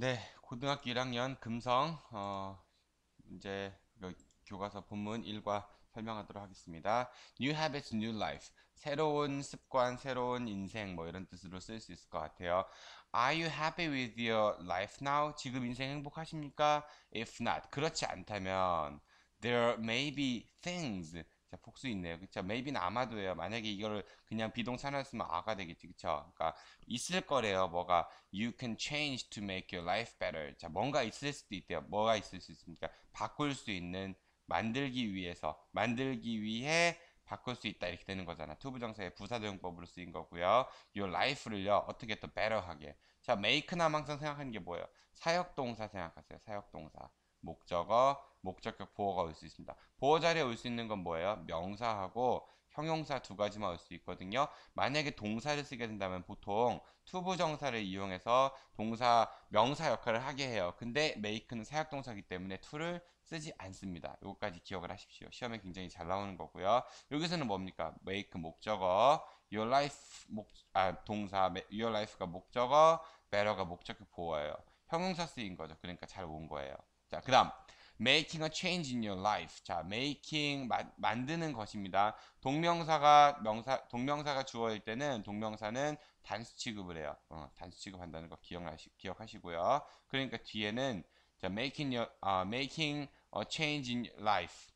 네, 고등학교 1학년 금성 어, 이제 그 교과서 본문 1과 설명하도록 하겠습니다. New habits, new life. 새로운 습관, 새로운 인생 뭐 이런 뜻으로 쓸 수 있을 것 같아요. Are you happy with your life now? 지금 인생 행복하십니까? If not, 그렇지 않다면 There may be things 자, 복수 있네요. 그쵸? maybe는 아마도예요. 만약에 이걸 그냥 비동사놨으면 아가 되겠지. 그쵸? 그니까 있을 거래요. 뭐가 you can change to make your life better. 자, 뭔가 있을 수도 있대요. 뭐가 있을 수 있습니까? 바꿀 수 있는 만들기 위해서 만들기 위해 바꿀 수 있다 이렇게 되는 거잖아. 투부정사의 부사도용법으로 쓰인 거고요. your life를요. 어떻게 또 better하게. 자, make나 항상 생각하는 게 뭐예요? 사역동사 생각하세요. 사역동사. 목적어, 목적격 보호가올 수 있습니다. 보호 자리에 올 수 있는 건 뭐예요? 명사하고 형용사 두 가지만 올 수 있거든요. 만약에 동사를 쓰게 된다면 보통 투부정사를 이용해서 동사 명사 역할을 하게 해요. 근데 make는 사역동사이기 때문에 to를 쓰지 않습니다. 요것까지 기억을 하십시오. 시험에 굉장히 잘 나오는 거고요. 여기서는 뭡니까? make 목적어, your life 목, 아, 동사, your life가 목적어, better가 목적격 보호예요. 형용사 쓰인 거죠. 그러니까 잘 온 거예요. 자, 그 다음 making a change in your life. 자, making 마, 만드는 것입니다. 동명사가 명사 동명사가 주어일 때는 동명사는 단수 취급을 해요. 어, 단수 취급한다는 거 기억하시 기억하시고요. 그러니까 뒤에는 자, making your 어, making a change in life.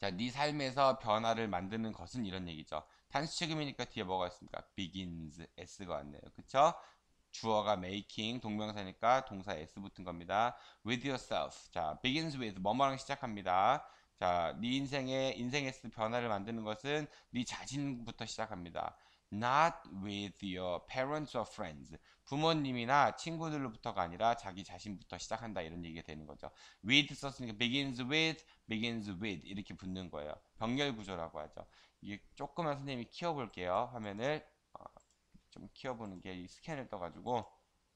자, 네 삶에서 변화를 만드는 것은 이런 얘기죠. 단수 취급이니까 뒤에 뭐가 있습니까? begins s가 왔네요. 그쵸? 주어가 making 동명사니까 동사 s 붙은 겁니다. With yourself. 자, begins with 뭐뭐랑 시작합니다. 자, 네 인생의 인생에 변화를 만드는 것은 네 자신부터 시작합니다. Not with your parents or friends. 부모님이나 친구들로부터가 아니라 자기 자신부터 시작한다 이런 얘기가 되는 거죠. with 썼으니까 begins with, begins with 이렇게 붙는 거예요. 병렬 구조라고 하죠. 이게 조금만 선생님이 키워볼게요. 화면을 좀 키워보는 게 이 스캔을 떠가지고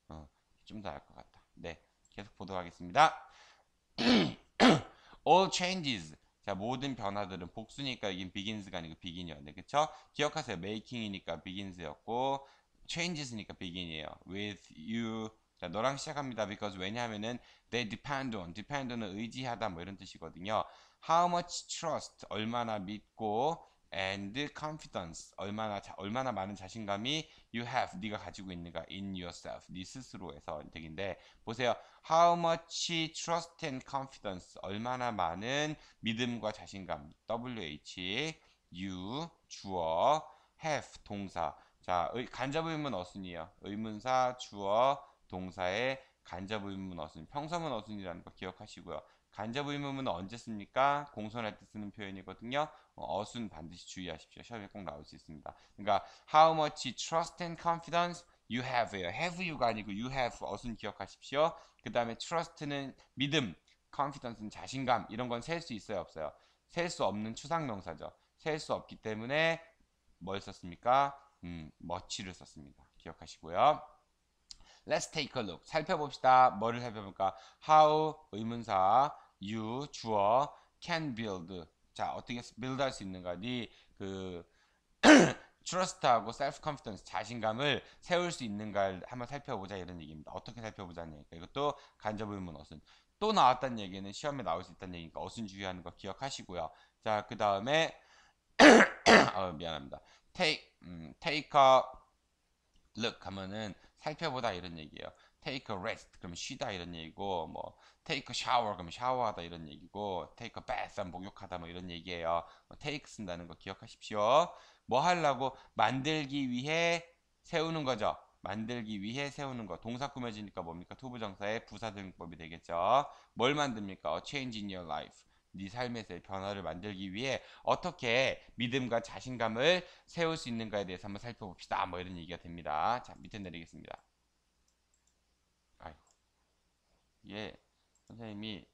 어, 좀더 알 것 같다. 네, 계속 보도하겠습니다. 록 All changes. 자, 모든 변화들은 복수니까 이긴 begins가 아니고 begin이었네. 그쵸? 기억하세요. making이니까 begins였고 changes니까 begin이에요. with you. 자, 너랑 시작합니다. because 왜냐하면은 they depend on. depend on은 의지하다 뭐 이런 뜻이거든요. how much trust. 얼마나 믿고 and confidence 얼마나 자, 얼마나 많은 자신감이 you have 네가 가지고 있는가 in yourself 네 스스로에서 되긴데 보세요 how much trust and confidence 얼마나 많은 믿음과 자신감 WH you 주어 have 동사 자 의, 간접의문 어순이요 의문사 주어 동사의 간접의문 어순 평서문 어순이라는 거 기억하시고요 간접의문은 언제 씁니까? 공손할 때 쓰는 표현이거든요. 어, 어순 반드시 주의하십시오. 시험에 꼭 나올 수 있습니다. 그러니까 how much trust and confidence you have예요. have you가 아니고 you have 어순 기억하십시오. 그 다음에 trust는 믿음, confidence는 자신감 이런 건 셀 수 있어요 없어요? 셀 수 없는 추상명사죠. 셀 수 없기 때문에 뭘 썼습니까? 음, much를 썼습니다. 기억하시고요. Let's take a look. 살펴봅시다. 뭐를 살펴볼까? How 의문사, you 주어, can build 자 어떻게 빌드 할수 있는가 네그 트러스트하고 셀프 컨피던스 자신감을 세울 수 있는가를 한번 살펴보자 이런 얘기입니다. 어떻게 살펴보자는 얘기니 이것도 간접의문 어순 또 나왔다는 얘기는 시험에 나올 수 있다는 얘기니까 어순 주의하는 거 기억하시고요. 자 그 다음에 어, 미안합니다. take, 음, take a look 하면은 살펴보다 이런 얘기예요. take a rest 그럼 쉬다 이런 얘기고 뭐 take a shower 그럼 샤워하다 이런 얘기고 take a bath 목욕하다 뭐 이런 얘기예요 뭐 take 쓴다는 거 기억하십시오 뭐 하려고 만들기 위해 세우는 거죠 만들기 위해 세우는 거 동사 꾸며지니까 뭡니까 투부정사의 부사등법이 되겠죠 뭘 만듭니까 a change in your life 네 삶에서의 변화를 만들기 위해 어떻게 믿음과 자신감을 세울 수 있는가에 대해서 한번 살펴봅시다. 뭐 이런 얘기가 됩니다. 자, 밑에 내리겠습니다. 예, 선생님이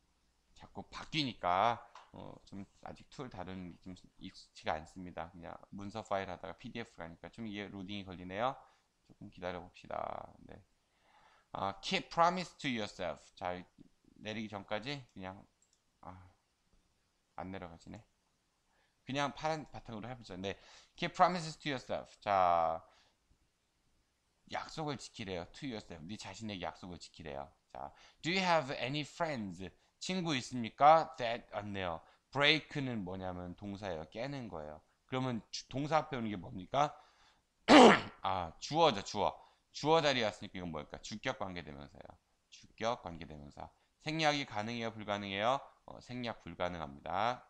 자꾸 바뀌니까 어, 좀 아직 툴 다른 좀 익숙치가 않습니다. 그냥 문서 파일 하다가 p d f 가니까 좀 이게 로딩이 걸리네요. 조금 기다려 봅시다. 네. 아, keep promise to yourself. 자, 내리기 전까지 그냥 아, 안 내려가지네. 그냥 파란 바탕으로 해보죠. 네, keep promises to yourself. 자, 약속을 지키래요. To yourself. 네 자신에게 약속을 지키래요. 자, do you have any friends? 친구 있습니까? That 안네요. break는 뭐냐면 동사예요. 깨는 거예요. 그러면 주, 동사 앞에 오는 게 뭡니까? 아, 주어죠, 주어. 주어 자리였으니까 이건 뭘까? 주격 관계대명사예요. 주격 관계대명사. 생략이 가능해요, 불가능해요? 어, 생략 불가능합니다.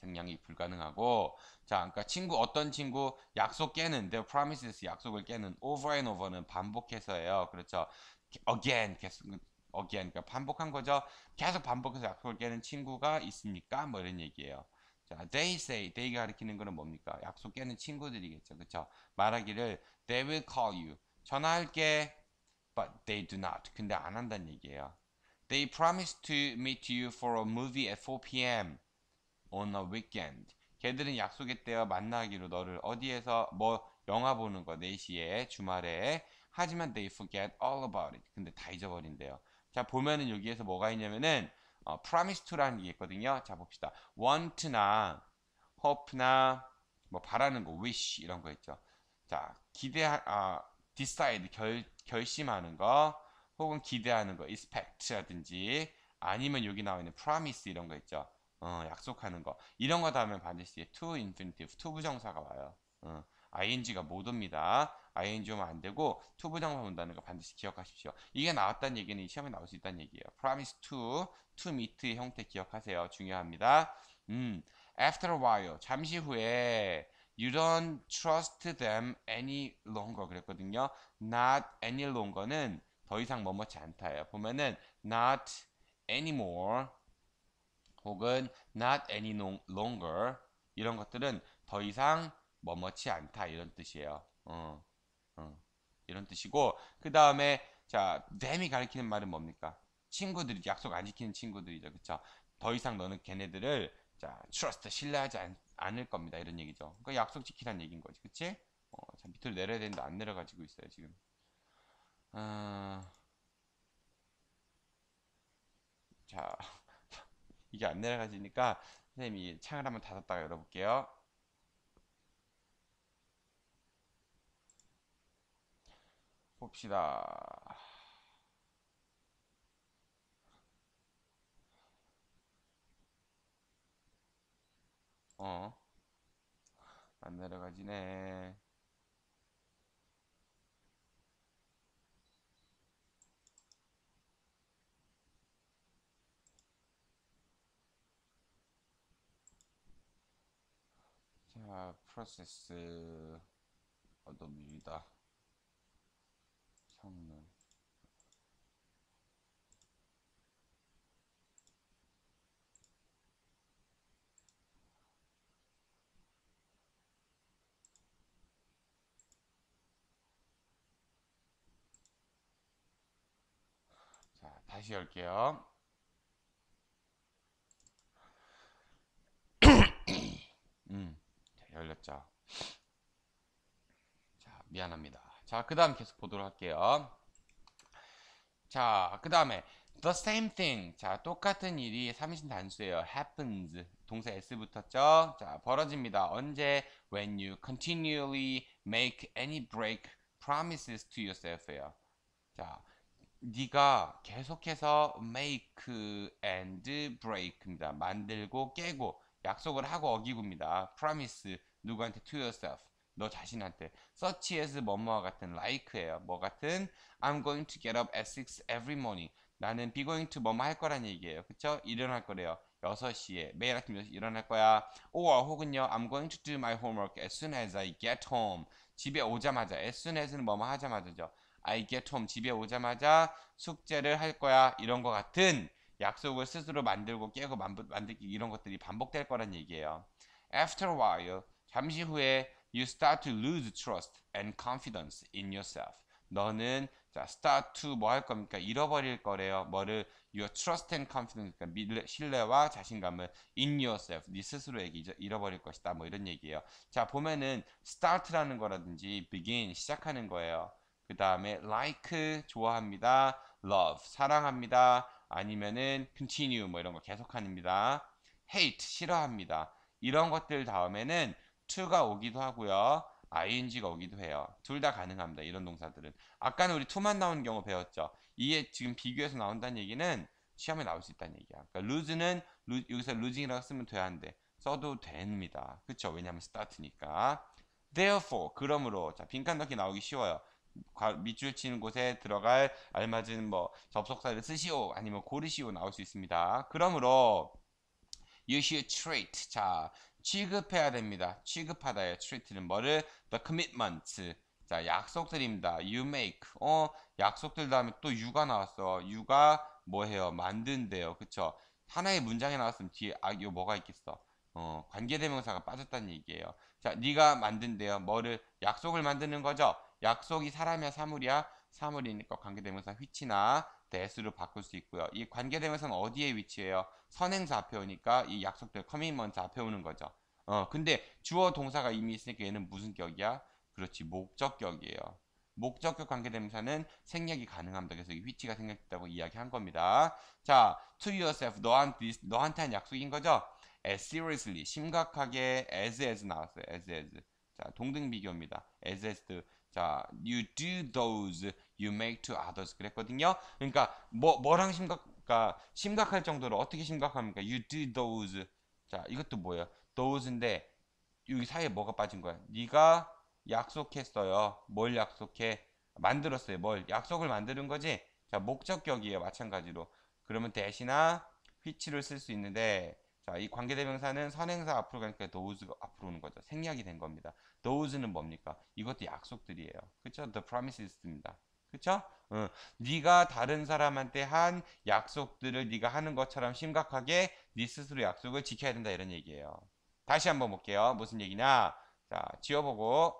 생략이 불가능하고 자, 그러니까 친구 어떤 친구 약속 깨는 데 h e promises 약속을 깨는 over and over는 반복해서예요. 그렇죠? again 계속 again 그러니까 반복한 거죠. 계속 반복해서 약속을 깨는 친구가 있습니까? 뭐 이런 얘기예요. 자, they say, they가 가리키는 거는 뭡니까? 약속 깨는 친구들이겠죠. 그쵸? 말하기를, they will call you. 전화할게. But they do not. 근데 안 한다는 얘기예요. They promise to meet you for a movie at 4 p.m. on a weekend. 걔들은 약속했대요. 만나기로 너를 어디에서 뭐 영화 보는 거 4시에 주말에 하지만 they forget all about it. 근데 다 잊어버린대요. 자 보면은 여기에서 뭐가 있냐면은 어, promise to라는 게 있거든요. 자 봅시다. want나 hope나 뭐 바라는 거 wish 이런 거 있죠. 자 기대 한아 decide 결 결심하는 거 혹은 기대하는 거 expect라든지 아니면 여기 나와 있는 promise 이런 거 있죠. 어, 약속하는 거 이런 거 다 하면 반드시 to infinitive to 부정사가 와요. 어, ing가 못 옵니다. ING 오면 안 되고 to 부정만 온다는 거 반드시 기억하십시오. 이게 나왔다는 얘기는 이 시험에 나올 수 있다는 얘기예요. promise to, to meet의 형태 기억하세요. 중요합니다. 음, after a while, 잠시 후에 You don't trust them any longer 그랬거든요. Not any longer는 더 이상 머뭇지 않다예요. 보면은 not anymore 혹은 not any longer 이런 것들은 더 이상 머뭇지 않다 이런 뜻이에요. 어. 이런 뜻이고 그 다음에 자 뱀이 가리키는 말은 뭡니까? 친구들이 약속 안 지키는 친구들이죠, 그쵸더 이상 너는 걔네들을 자 트러스트 신뢰하지 않, 을 겁니다, 이런 얘기죠. 그러니까 약속 지키란 얘기인 거지, 그치 어, 자, 밑으로 내려야 되는데 안 내려가지고 있어요 지금. 어... 자 이게 안 내려가지니까 선생님이 창을 한번 닫았다가 열어볼게요. 봅시다. 어. 안 내려가지네. 자, 프로세스 얻어입니다 성능 자 다시 열게요 음, 열렸죠 자 미안합니다 자, 그 다음 계속 보도록 할게요. 자, 그 다음에 the same thing. 자, 똑같은 일이 3인 단수예요. happens. 동사 s 붙었죠? 자, 벌어집니다. 언제? when you continually make any break promises to yourself예요. 자, 네가 계속해서 make and break입니다. 만들고 깨고 약속을 하고 어기고입니다. promise 누구한테 to yourself. 너 자신한테 such as 뭐뭐와 같은 like예요. 뭐 같은 I'm going to get up at 6 every morning. 나는 be going to 뭐뭐 할 거란 얘기예요. 그쵸? 일어날 거래요. 6시에 매일 아침 6시 일어날 거야. or 혹은요 I'm going to do my homework as soon as I get home. 집에 오자마자 as soon as는 뭐뭐 하자마자죠. I get home 집에 오자마자 숙제를 할 거야. 이런 거 같은 약속을 스스로 만들고 깨고 만들기 이런 것들이 반복될 거란 얘기예요. After a while 잠시 후에 you start to lose trust and confidence in yourself. 너는 자, start to 뭐 할 겁니까? 잃어버릴 거래요. 뭐를 your trust and confidence 그러니까 신뢰와 자신감을 in yourself 네 스스로에게 잃어버릴 것이다. 뭐 이런 얘기예요. 자 보면은 start라는 거라든지 begin 시작하는 거예요. 그 다음에 like 좋아합니다. love 사랑합니다. 아니면은 continue 뭐 이런 거 계속합니다. hate 싫어합니다. 이런 것들 다음에는 to가 오기도 하고요. ing가 오기도 해요. 둘 다 가능합니다. 이런 동사들은. 아까는 우리 to만 나온 경우 배웠죠. 이게 지금 비교해서 나온다는 얘기는 시험에 나올 수 있다는 얘기야. 그러니까 lose는 여기서 losing이라고 쓰면 돼야 한데 써도 됩니다. 그렇죠? 왜냐하면 start니까. Therefore, 그러므로 자 빈칸 넣기 나오기 쉬워요. 밑줄 치는 곳에 들어갈 알맞은 뭐 접속사를 쓰시오 아니면 고르시오 나올 수 있습니다. 그러므로 you should treat 자 취급해야 됩니다. 취급하다의 treat는 뭐를? The c o m m i t m e n t 자, 약속드립니다. You make. 어, 약속들 다음에 또 you가 나왔어. you가 뭐해요? 만든대요. 그쵸? 하나의 문장에 나왔으면 뒤에 아, 요 뭐가 있겠어? 어, 관계대명사가 빠졌다는 얘기예요. 자, 네가 만든대요. 뭐를? 약속을 만드는 거죠. 약속이 사람이야, 사물이야? 사물이니까 관계대명사 휘치나 대수로 바꿀 수 있고요. 이 관계대명사는 어디에 위치해요? 선행사 앞에 오니까 이 약속될 커밋먼트 앞에 오는 거죠. 어, 근데 주어 동사가 이미 있으니까 얘는 무슨 격이야? 그렇지, 목적격이에요. 목적격 관계대명사는 생략이 가능합니다. 그래서 위치가 생략됐다고 이야기한 겁니다. 자, to yourself, 너한테, 너한테 한 약속인 거죠? as seriously, 심각하게 as as 나왔어요. as as. 자, 동등 비교입니다. as as. 자, you do those you make to others 그랬거든요. 그러니까 뭐 뭐랑 심각 그러니까 심각할 정도로 어떻게 심각합니까? you do those 자 이것도 뭐예요? those인데 여기 사이에 뭐가 빠진 거야? 네가 약속했어요. 뭘 약속해? 만들었어요. 뭘 약속을 만드는 거지? 자 목적격이에요. 마찬가지로 그러면 대신아 휘치를쓸 수 있는데 자, 이 관계대명사는 선행사 앞으로 가니까 those가 앞으로 오는 거죠. 생략이 된 겁니다. those는 뭡니까? 이것도 약속들이에요. 그쵸죠 the promises입니다. 그쵸? 어, 네가 다른 사람한테 한 약속들을 네가 하는 것처럼 심각하게 네 스스로 약속을 지켜야 된다 이런 얘기예요. 다시 한번 볼게요. 무슨 얘기냐? 자, 지워보고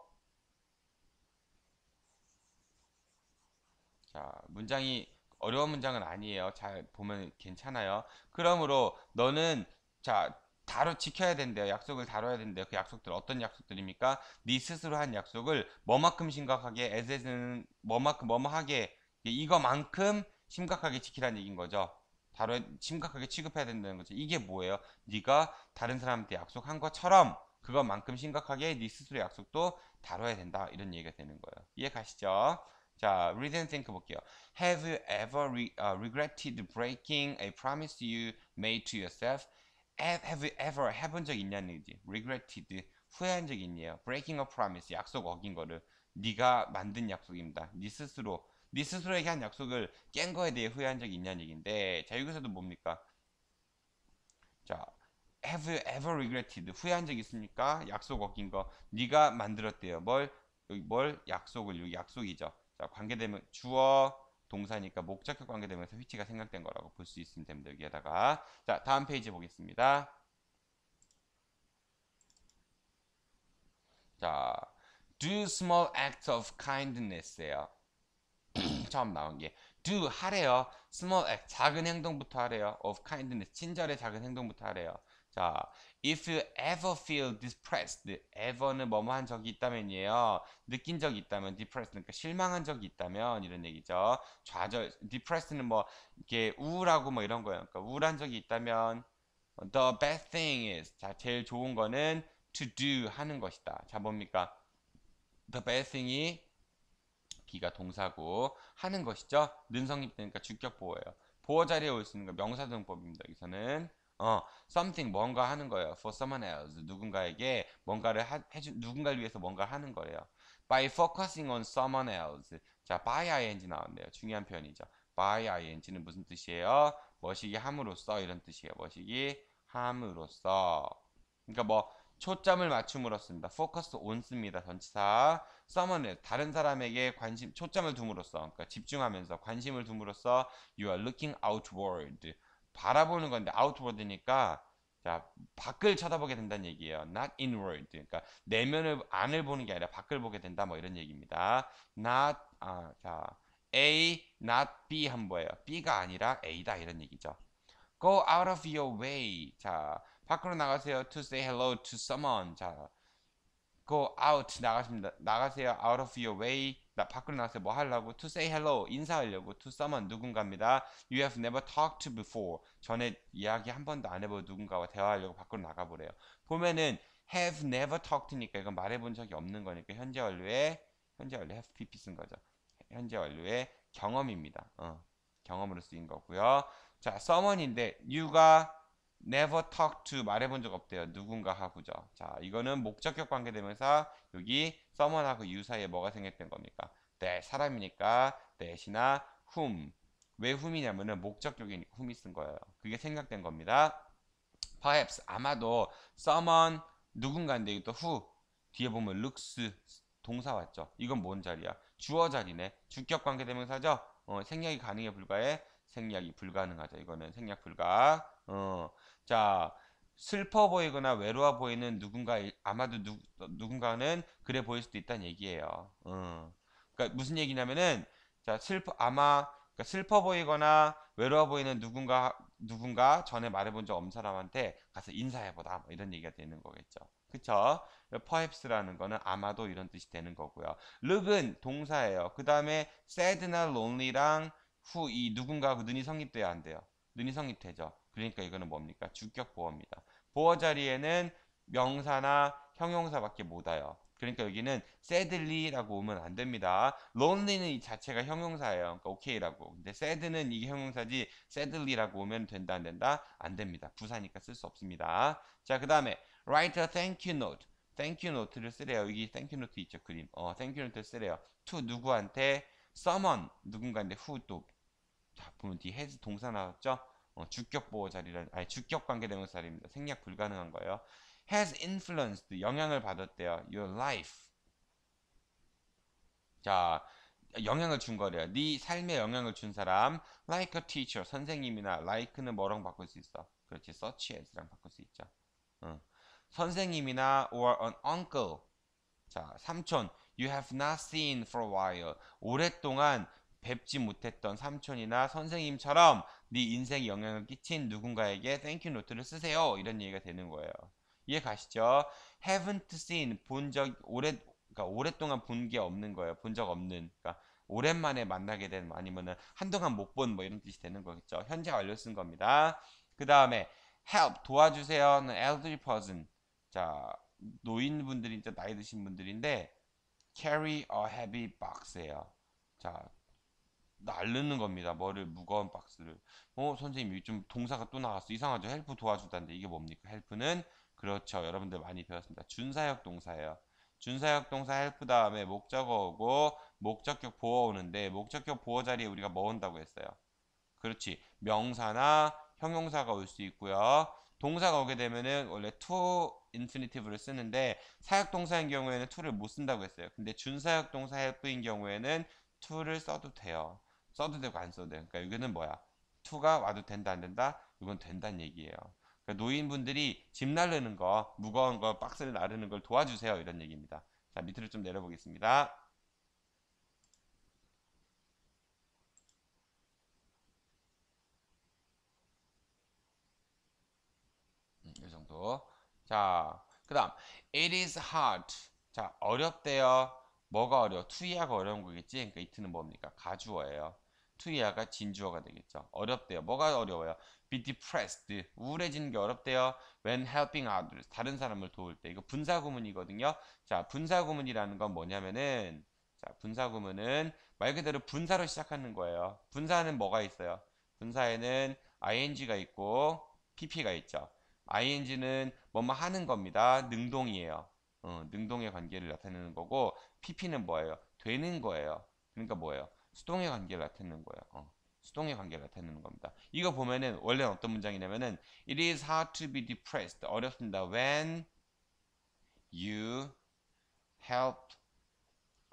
자, 문장이 어려운 문장은 아니에요. 잘 보면 괜찮아요. 그러므로 너는 자 다루 지켜야 된대요. 약속을 다뤄야 된대요. 그 약속들 어떤 약속들입니까? 네 스스로 한 약속을 뭐만큼 심각하게 에셋은 뭐만큼 뭐뭐하게 이거만큼 심각하게 지키라는 얘기인 거죠. 다뤄 심각하게 취급해야 된다는 거죠. 이게 뭐예요? 네가 다른 사람한테 약속한 것처럼 그것만큼 심각하게 네 스스로 약속도 다뤄야 된다. 이런 얘기가 되는 거예요. 이해 가시죠? 자, read and think 볼게요. Have you ever re, uh, regretted breaking a promise you made to yourself? have ever 해본 적 있냐는 의지 regretted 후회한 적 있냐 breaking a promise 약속 어긴 거를 네가 만든 약속입니다 네 스스로 네 스스로에게 한 약속을 깬 거에 대해 후회한 적 있냐는 얘기인데 자 여기서도 뭡니까 자 have you ever regretted 후회한 적 있습니까 약속 어긴 거 네가 만들었대요 뭘뭘 약속을 약속이죠 자 관계되면 주어 동사니까 목적격 관계되면서 위치가 생각된 거라고 볼 수 있으면 됩니다. 여기에다가 자 다음 페이지 보겠습니다. 자 do small acts of kindness예요. 처음 나온 게 do 하래요. small act 작은 행동부터 하래요. of kindness 친절의 작은 행동부터 하래요. 자 If you ever feel depressed, 네, ever는 뭐뭐 한 적이 있다면이에요. 느낀 적이 있다면, depressed, 그러니까 실망한 적이 있다면 이런 얘기죠. 좌절, depressed는 뭐 이렇게 우울하고 뭐 이런 거예요. 그러니까 우울한 적이 있다면 the best thing is 자 제일 좋은 거는 to do 하는 것이다. 자 뭡니까? the best thing이 비가 동사고 하는 것이죠. 능성입 되니까 주격 보호예요. 보호 자리에 올 수 있는 거 명사등법입니다. 여기서는 어, something 뭔가 하는 거예요. For someone else 누군가에게 뭔가를 하, 해주, 누군가를 위해서 뭔가 하는 거예요. By focusing on someone else. 자, by ing 나왔네요. 중요한 표현이죠. by ing는 무슨 뜻이에요? 머시기 함으로써 이런 뜻이에요. 머시기 함으로써. 그러니까 뭐 초점을 맞춤으로씁니다. focus on 씁니다. 전치사. someone else, 다른 사람에게 관심 초점을 둠으로써 그러니까 집중하면서 관심을 둠으로써 you are looking outward. 바라보는 건데 outward니까 자, 밖을 쳐다보게 된다는 얘기예요. not inward. 그러니까 내면을 안을 보는 게 아니라 밖을 보게 된다 뭐 이런 얘기입니다. not 아, 자, A not B 한 거예요. B가 아니라 A다 이런 얘기죠. go out of your way. 자, 밖으로 나가세요. to say hello to someone. 자, go out 나가십니다. 나가세요. out of your way 나 밖으로 나가세요뭐 하려고 to say hello 인사하려고 to someone 누군가입니다. you have never talked to before 전에 이야기 한 번도 안 해본 누군가와 대화하려고 밖으로 나가보래요. 보면은 have never talked니까 이건 말해본 적이 없는 거니까 현재 완료에 현재 완료 have pp 쓴 거죠. 현재 완료에 경험입니다. 어, 경험으로 쓰인 거고요. 자, someone인데 you가 never talk to 말해본 적 없대요. 누군가 하고죠. 자, 이거는 목적격 관계되면서 여기 someone하고 you 사이에 뭐가 생겼던 겁니까? 네, 사람이니까 that이나 whom. 왜 whom이냐면은 목적격인니 whom이 쓴 거예요. 그게 생각된 겁니다. perhaps 아마도 someone 누군가인데 이또 who 뒤에 보면 looks 동사 왔죠. 이건 뭔 자리야? 주어 자리네. 주격 관계되면서하죠 어, 생략이 가능해 불가해 생략이 불가능하죠. 이거는 생략 불가. 어, 자, 슬퍼 보이거나 외로워 보이는 누군가 아마도 누, 누군가는 그래 보일 수도 있다는 얘기예요. 음. 그러니까 무슨 얘기냐면은 자 슬퍼 아마 그러니까 슬퍼 보이거나 외로워 보이는 누군가 누군가 전에 말해본 적 없는 사람한테 가서 인사해보다 뭐 이런 얘기가 되는 거겠죠. 그쵸? perhaps라는 거는 아마도 이런 뜻이 되는 거고요. look은 동사예요. 그 다음에 sad나 lonely랑 후 이 누군가하고 그 눈이 성립돼야 안 돼요. 눈이 성립되죠. 그러니까 이거는 뭡니까? 주격 보어입니다. 보어 자리에는 명사나 형용사밖에 못 와요. 그러니까 여기는 sadly라고 오면 안 됩니다. lonely는 이 자체가 형용사예요. 그러니까 o k 라고 근데 sad는 이게 형용사지 sadly라고 오면 된다 안 된다? 안 됩니다. 부사니까 쓸 수 없습니다. 자, 그다음에 write a thank you note. thank you note를 쓰래요. 여기 thank you note 있죠, 그림. 어, thank you note를 쓰래요. to 누구한테 someone 누군가인데 who 또 자, 보면 뒤에 has 동사 나왔죠? 어, 주격 보호 자리를 아니 주격 관계 대명사 자리입니다. 생략 불가능한 거예요. has influenced 영향을 받았대요. your life. 자, 영향을 준 거래요. 네 삶에 영향을 준 사람 like a teacher 선생님이나 like는 뭐랑 바꿀 수 있어? 그렇지. such as랑 바꿀 수 있죠. 응. 선생님이나 or an uncle 자, 삼촌 you have not seen for a while 오랫동안 뵙지 못했던 삼촌이나 선생님처럼 네 인생에 영향을 끼친 누군가에게 땡큐 노트를 쓰세요. 이런 얘기가 되는 거예요. 이해 가시죠? haven't seen 본 적 오래 그러니까 오랫동안 본 게 없는 거예요. 본 적 없는. 그러니까 오랜만에 만나게 된 아니면은 한동안 못 본 뭐 이런 뜻이 되는 거겠죠. 현재 완료 쓴 겁니다. 그 다음에 help 도와주세요. elderly person 자 노인분들이 이제 나이 드신 분들인데 carry a heavy box예요. 자 날르는 겁니다. 머리를 무거운 박스를. 어 선생님 요즘 동사가 또 나왔어. 이상하죠. 헬프 도와주다는데 이게 뭡니까? 헬프는 그렇죠. 여러분들 많이 배웠습니다. 준사역 동사예요. 준사역 동사 헬프 다음에 목적어 오고 목적격 보어 오는데 목적격 보어 자리에 우리가 뭐 온다고 했어요. 그렇지. 명사나 형용사가 올 수 있고요. 동사가 오게 되면은 원래 to 인피니티브를 쓰는데 사역 동사인 경우에는 to를 못 쓴다고 했어요. 근데 준사역 동사 헬프인 경우에는 to를 써도 돼요. 써도 되고 안 써도 돼요. 그러니까 여기는 뭐야? 투가 와도 된다 안 된다? 이건 된다는 얘기예요. 그러니까 노인분들이 짐 나르는 거, 무거운 거, 박스를 나르는 걸 도와주세요. 이런 얘기입니다. 자, 밑으로 좀 내려보겠습니다. 음, 이 정도. 자, 그 다음. It is hard. 자, 어렵대요. 뭐가 어려워? 투이하고 어려운 거겠지? 그러니까 이 t 는 뭡니까? 가주어예요. 투리아가 진주어가 되겠죠. 어렵대요. 뭐가 어려워요? be depressed. 우울해지는 게 어렵대요. when helping others. 다른 사람을 도울 때. 이거 분사구문이거든요. 자, 분사구문이라는 건 뭐냐면은 자, 분사구문은 말 그대로 분사로 시작하는 거예요. 분사는 뭐가 있어요? 분사에는 ing가 있고 pp가 있죠. ing는 뭐뭐 하는 겁니다. 능동이에요. 어, 능동의 관계를 나타내는 거고 pp는 뭐예요? 되는 거예요. 그러니까 뭐예요? 수동의 관계를 나타내는 거예요. 어. 수동의 관계를 나타내는 겁니다. 이거 보면은 원래 어떤 문장이냐면은 It is hard to be depressed. 어렵습니다. When you help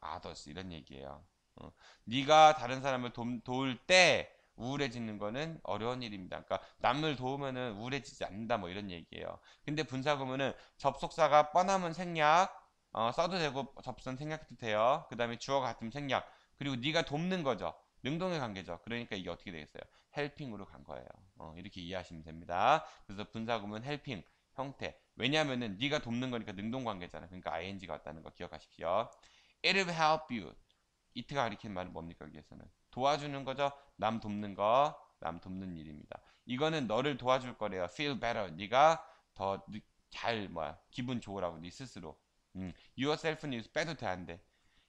others 이런 얘기예요. 어. 네가 다른 사람을 도, 도울 때 우울해지는 거는 어려운 일입니다. 그러니까 남을 도우면은 우울해지지 않는다 뭐 이런 얘기예요. 근데 분사구문은 접속사가 뻔하면 생략 어, 써도 되고 접선 생략해도 돼요. 그 다음에 주어 같으면 생략 그리고 네가 돕는 거죠. 능동의 관계죠. 그러니까 이게 어떻게 되겠어요? 헬핑으로 간 거예요. 어, 이렇게 이해하시면 됩니다. 그래서 분사구문 헬핑 형태. 왜냐하면은 네가 돕는 거니까 능동 관계잖아. 그러니까 ing가 왔다는 거 기억하십시오. It'll help you. 이트가 가리킨 말은 뭡니까 여기에서는 도와주는 거죠. 남 돕는 거, 남 돕는 일입니다. 이거는 너를 도와줄 거래요. Feel better. 네가 더 잘 뭐야 기분 좋으라고 네 스스로. 음, yourself는 빼도 돼안 돼.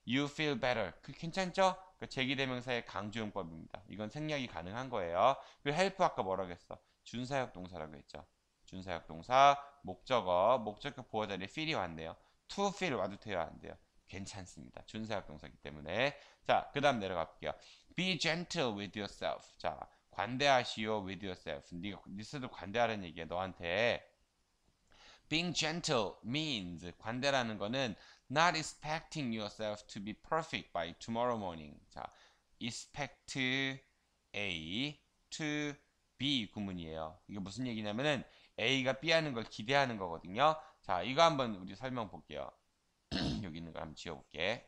You feel better. 그 괜찮죠? 그 제기대명사의 강조용법입니다. 이건 생략이 가능한 거예요. 그리고 help 아까 뭐라고 했어? 준사역 동사라고 했죠. 준사역 동사, 목적어, 목적격 보호 자리에 feel이 왔네요. to feel 와도 돼요? 안 돼요? 괜찮습니다. 준사역 동사이기 때문에. 자, 그 다음 내려가 볼게요. Be gentle with yourself. 자, 관대하시오 with yourself. 네가 니스도 관대하라는 얘기야. 너한테 being gentle means 관대라는 거는 not expecting yourself to be perfect by tomorrow morning. 자, expect A to B 구문이에요. 이게 무슨 얘기냐면은 A가 B 하는 걸 기대하는 거거든요. 자, 이거 한번 우리 설명 볼게요. 여기 있는 걸 한번 지어볼게.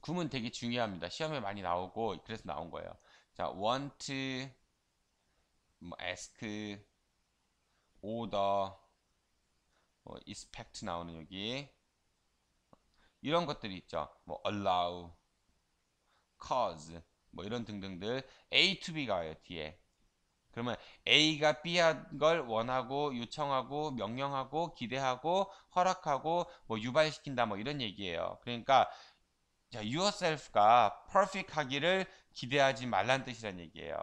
구문 되게 중요합니다. 시험에 많이 나오고 그래서 나온 거예요. 자, want, 뭐, ask, order, 뭐 expect 나오는 여기 이런 것들이 있죠. 뭐 allow, cause 뭐 이런 등등들 A to B가 와요 뒤에. 그러면 A가 B한 걸 원하고 요청하고 명령하고 기대하고 허락하고 뭐 유발시킨다 뭐 이런 얘기예요. 그러니까 자, yourself가 perfect 하기를 기대하지 말란 뜻이란 얘기예요.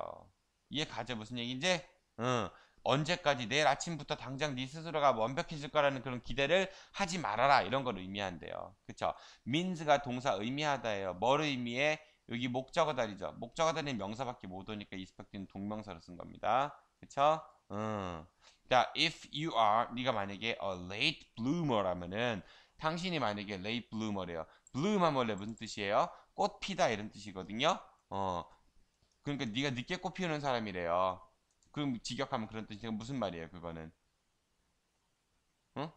이해 가죠? 무슨 얘기인지? 응. 언제까지 내일 아침부터 당장 네 스스로가 완벽해질 거라는 그런 기대를 하지 말아라 이런 걸 의미한대요. 그렇죠? m e 가 동사 의미하다예요. 뭘 의미해? 여기 목적어 다리죠. 목적어 다리는 명사밖에 못 오니까 이스펙트는 동명사로 쓴 겁니다. 그렇죠? 음. 자, if you are 네가 만약에 a late bloomer라면은 당신이 만약에 late bloomer래요. bloom 하 원래 무슨 뜻이에요? 꽃 피다 이런 뜻이거든요. 어. 그러니까 네가 늦게 꽃 피우는 사람이래요. 그럼 직역하면 그런 뜻이니까 무슨 말이에요 그거는 응?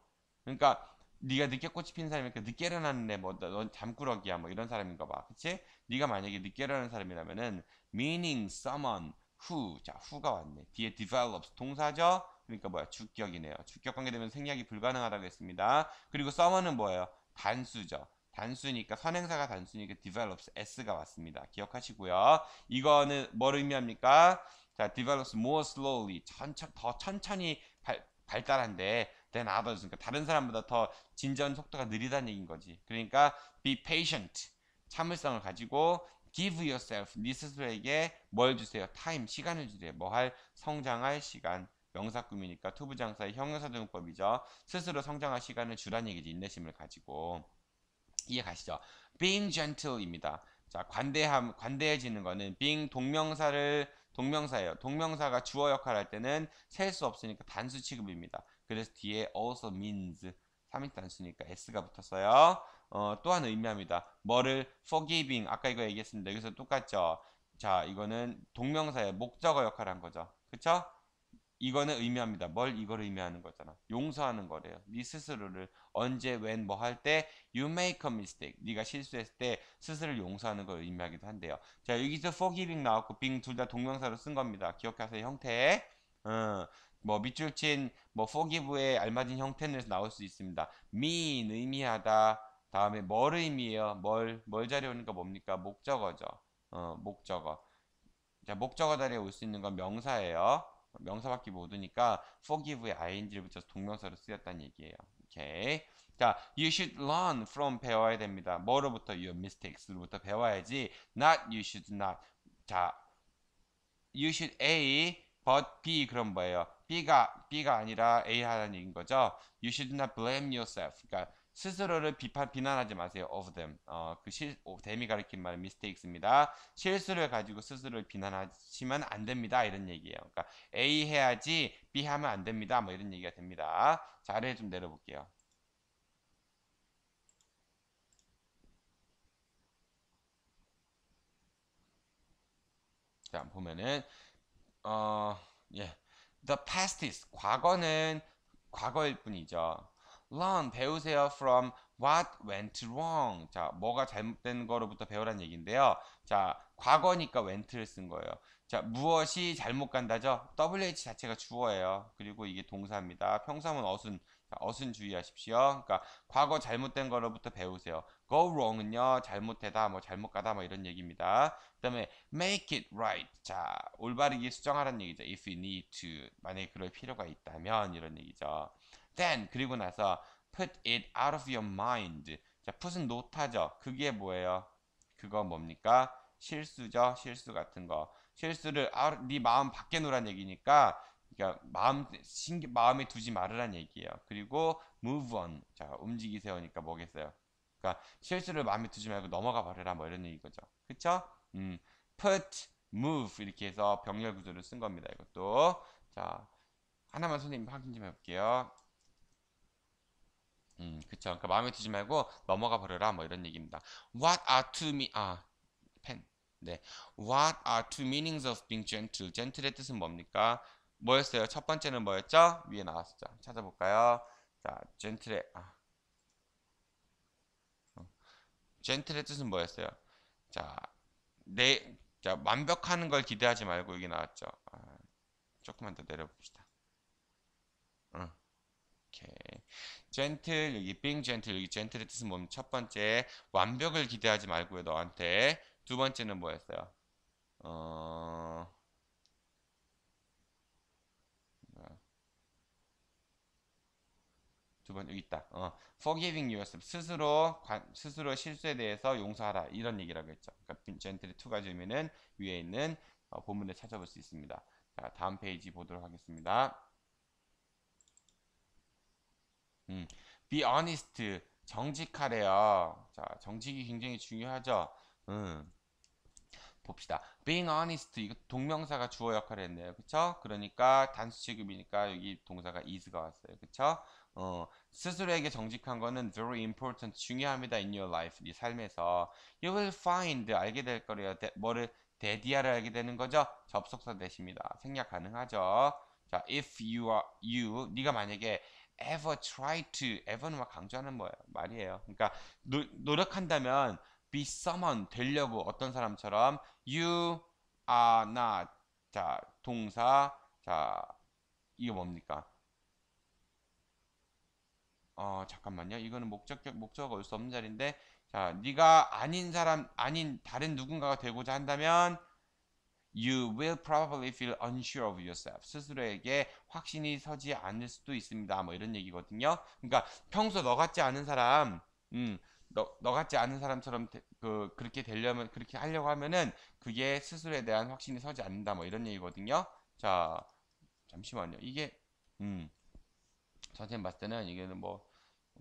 그러니까 네가 늦게 꽃이 핀 사람이니까 늦게 일어났는 애뭐넌 잠꾸러기야 뭐 이런 사람인가 봐 그치? 네가 만약에 늦게 일어나는 사람이라면은 meaning someone who 자 who가 왔네 뒤에 develops 동사죠 그러니까 뭐야 주격이네요 주격 관계되면 생략이 불가능하다고 했습니다 그리고 someone은 뭐예요 단수죠 단수니까 선행사가 단수니까 develops s가 왔습니다 기억하시고요 이거는 뭘 의미합니까 자, develops more slowly. 천천, 더 천천히 발, 발달한데 than others. 그러니까 다른 사람보다 더 진전 속도가 느리다는 얘기인 거지. 그러니까 be patient. 참을성을 가지고 give yourself. 네 스스로에게 뭘 주세요? time. 시간을 주세요. 뭐 할? 성장할 시간. 명사꾸미니까 투부장사의 형용사 등용법이죠. 스스로 성장할 시간을 주란 얘기지. 인내심을 가지고. 이해 가시죠? being gentle입니다. 자, 관대함, 관대해지는 거는 being 동명사를 동명사예요. 동명사가 주어 역할을 할 때는 셀 수 없으니까 단수 취급입니다. 그래서 뒤에 also means 3인 단수니까 s가 붙었어요. 어, 또한 의미합니다. 뭐를 forgiving 아까 이거 얘기했습니다. 여기서 똑같죠. 자 이거는 동명사의 목적어 역할을 한 거죠. 그쵸? 이거는 의미합니다. 뭘 이걸 의미하는 거잖아. 용서하는 거래요. 네 스스로를 언제, w 뭐할 때 you make a mistake. 네가 실수했을 때 스스로를 용서하는 걸 의미하기도 한대요. 자 여기서 forgiving 나왔고 being 둘 다 동명사로 쓴 겁니다. 기억하세요. 형태에 어, 뭐 밑줄 친뭐 forgive에 알맞은 형태는 나올 수 있습니다. mean 의미하다. 다음에 뭘 의미해요? 뭘, 뭘 자리에 오니까 뭡니까? 목적어죠. 어, 목적어. 자, 목적어 자리에 올 수 있는 건 명사예요. 명사밖에 못 오니까 forgive에 ing를 붙여서 동명사로 쓰였다는 얘기예요. 오케이. 자, you should learn from 배워야 됩니다. 뭐로부터? your mistakes로부터 배워야지. not you should not. 자, you should A but B 그런 뭐예요? B가 B가 아니라 A 하라는 얘기인 거죠. You should not blame yourself. 그러니까 스스로를 비판, 비난하지 마세요. of them. 어, 그 실, 오, 어, 댐이 가르킨 말은 mistakes입니다. 실수를 가지고 스스로를 비난하시면 안 됩니다. 이런 얘기예요. 그러니까 A 해야지 B 하면 안 됩니다. 뭐 이런 얘기가 됩니다. 자, 아래 좀 내려볼게요. 자, 보면은, 어, 예. The past is. 과거는 과거일 뿐이죠. learn 배우세요 from what went wrong. 자, 뭐가 잘못된 거로부터 배우란 얘기인데요. 자, 과거니까 went를 쓴 거예요. 자, 무엇이 잘못 간다죠? WH 자체가 주어예요. 그리고 이게 동사입니다. 평사문 어순. 어순 주의하십시오. 그러니까 과거 잘못된 거로부터 배우세요. go wrong은요. 잘못되다, 뭐 잘못 가다 뭐 이런 얘기입니다. 그다음에 make it right. 자, 올바르게 수정하라는 얘기죠. if you need to. 만약에 그럴 필요가 있다면 이런 얘기죠. then 그리고 나서 put it out of your mind. 자, put은 노타죠. 그게 뭐예요? 그거 뭡니까? 실수죠. 실수 같은 거. 실수를 out, 네 마음 밖에 놓으란 얘기니까 그러니까 마음 신 마음에 두지 말으란 얘기예요. 그리고 move on. 자, 움직이세요니까 뭐겠어요? 그러니까 실수를 마음에 두지 말고 넘어가 버려라 뭐 이런 얘기죠 그렇죠? 음. put move 이렇게 해서 병렬 구조를 쓴 겁니다. 이것도 자, 하나만 선생님 확인 좀 해볼게요. 음, 그쵸. 그러니까 마음에 두지 말고 넘어가 버려라. 뭐 이런 얘기입니다. What are two me? 아, 펜. 네. What are two meanings of being gentle? gentle의 뜻은 뭡니까? 뭐였어요? 첫 번째는 뭐였죠? 위에 나왔었죠. 찾아볼까요? 자, gentle의 아. 어. gentle의 뜻은 뭐였어요? 자, 내, 자, 완벽하는 걸 기대하지 말고 여기 나왔죠. 아, 조금만 더 내려봅시다. 응. 어. 이렇게 젠틀 여기 빙 젠틀 여기 젠틀 n t l e 의 뜻은 뭡니첫 번째 완벽을 기대하지 말고요 너한테. 두 번째는 뭐였어요? 어... 두번 여기 있다. 어, forgiving yourself 스스로 관, 스스로 실수에 대해서 용서하라 이런 얘기라고 했죠. 그러니까 젠틀의 투 가지 의미는 위에 있는 어, 본문에 찾아볼 수 있습니다. 자, 다음 페이지 보도록 하겠습니다. 음, be honest. 정직하래요. 자, 정직이 굉장히 중요하죠. 음. 봅시다. being honest 이거 동명사가 주어 역할을 했네요. 그쵸? 그러니까 단수 취급이니까 여기 동사가 is가 왔어요. 그쵸? 어, 스스로에게 정직한 거는 very important 중요합니다. in your life 네 삶에서 you will find 알게 될 거래요. 데, 뭐를 데디아를 알게 되는 거죠. 접속사 대십니다. 생략 가능하죠. 자, if you are you 네가 만약에 ever try to e v 는막 강조하는 뭐 말이에요 그러니까 노, 노력한다면 be someone 되려고 어떤 사람처럼 you are not 자 동사 자 이거 뭡니까 어 잠깐만요 이거는 목적 목적어가 올 수 없는 자리인데 자 네가 아닌 사람 아닌 다른 누군가가 되고자 한다면 You will probably feel unsure of yourself. 스스로에게 확신이 서지 않을 수도 있습니다. 뭐 이런 얘기거든요. 그러니까 평소 너 같지 않은 사람, 음, 너, 너 같지 않은 사람처럼 되, 그, 그렇게 되려면, 그렇게 하려고 하면은 그게 스스로에 대한 확신이 서지 않는다. 뭐 이런 얘기거든요. 자, 잠시만요. 이게, 음, 선생님 봤을 때는 이게 뭐,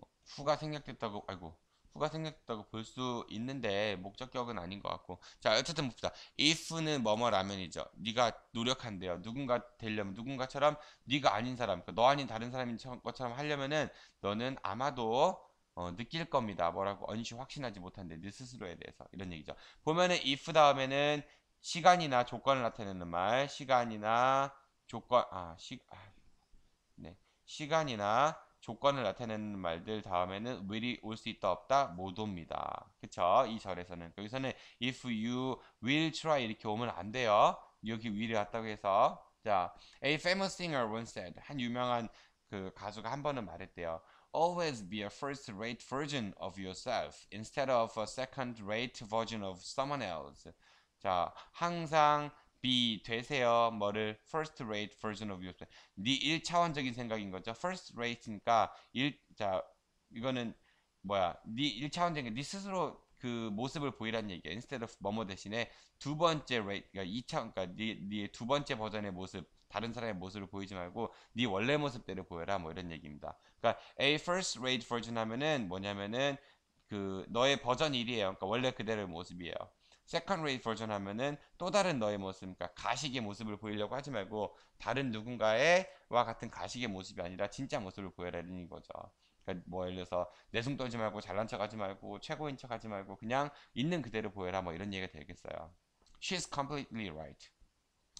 어, 후가 생략됐다고, 아이고, if가 생겼다고 볼 수 있는데 목적격은 아닌 것 같고 자 어쨌든 봅시다 if는 뭐뭐라면이죠 네가 노력한대요 누군가 되려면 누군가처럼 네가 아닌 사람 그러니까 너 아닌 다른 사람인 것처럼 하려면은 너는 아마도 어, 느낄 겁니다 뭐라고 언시 확신하지 못한데 네 스스로에 대해서 이런 얘기죠 보면은 if 다음에는 시간이나 조건을 나타내는 말 시간이나 조건 아시 아, 아 네. 시간이나 조건을 나타내는 말들 다음에는 will이 올 수 있다 없다 못 옵니다. 그쵸? 이 절에서는. 여기서는 if you will try 이렇게 오면 안 돼요. 여기 will이 왔다고 해서 자, a famous singer once said 한 유명한 그 가수가 한 번은 말했대요. Always be a first-rate version of yourself instead of a second-rate version of someone else. 자, 항상 be 되세요 뭐를 first rate version of yourself 네 1차원적인 생각인 거죠 first rate니까 1, 자 이거는 뭐야 네 1차원적인 네 스스로 그 모습을 보이란 얘기야 instead of 뭐뭐 대신에 두 번째 rate 그러니까 2차 그러니까 네두 네 번째 버전의 모습 다른 사람의 모습을 보이지 말고 네 원래 모습대로 보여라 뭐 이런 얘기입니다 그러니까 a first rate version 하면은 뭐냐면은 그 너의 버전 1이에요 그러니까 원래 그대로의 모습이에요 second 세컨 웨이 버전 하면은 또 다른 너의 모습, 그러니까 가식의 모습을 보이려고 하지 말고 다른 누군가의와 같은 가식의 모습이 아니라 진짜 모습을 보여라 이런 거죠. 그러니까 뭐 예를 들어서 내숭 떨지 말고 잘난 척하지 말고 최고인 척하지 말고 그냥 있는 그대로 보여라 뭐 이런 얘기가 되겠어요. She's completely right.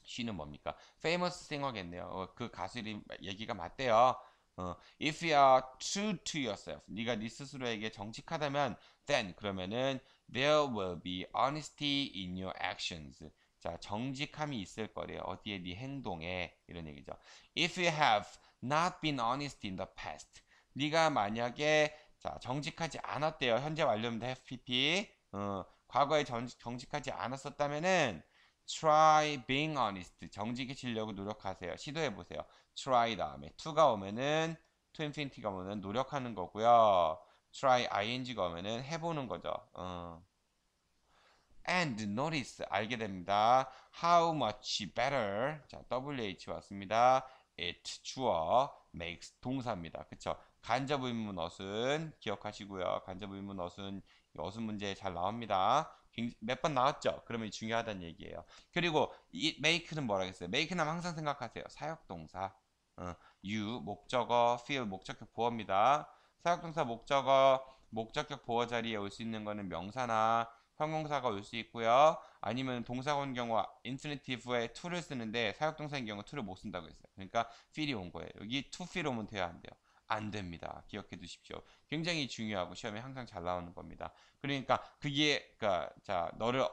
she는 뭡니까? famous singer겠네요. 어, 그 가수 이름 얘기가 맞대요. 어, if you are true to yourself, 네가 네 스스로에게 정직하다면, then 그러면은 There will be honesty in your actions. 자, 정직함이 있을 거래요. 어디에 네 행동에 이런 얘기죠. If you have not been honest in the past. 네가 만약에 자, 정직하지 않았대요. 현재 완료입니다. FPP. 어, 과거에 정, 정직하지 않았었다면은 try being honest. 정직해지려고 노력하세요. 시도해보세요. try 다음에 to가 오면은 to infinity가 오면은 노력하는 거고요. try ing가 오면은 해보는 거죠. 어. and notice 알게 됩니다. how much better 자 wh 왔습니다. it 주어 makes 동사입니다. 그쵸? 간접의문 어순 기억하시고요. 간접의문 어순 어순 문제 잘 나옵니다. 몇 번 나왔죠? 그러면 중요하다는 얘기예요. 그리고 i make는 뭐라 했어요? make는 항상 생각하세요. 사역동사. 어, you 목적어, feel 목적격 보어입니다. 사역동사 목적어, 목적격 보어 자리에 올 수 있는 거는 명사나 형용사가 올 수 있고요. 아니면 동사인 경우 인피니티브에 to를 쓰는데 사역동사인 경우 to를 못 쓴다고 했어요. 그러니까 feel이 온 거예요. 여기 to feel 오면 돼야 안 돼요. 안 됩니다. 기억해 두십시오. 굉장히 중요하고 시험에 항상 잘 나오는 겁니다. 그러니까 그게 그러니까 자 너를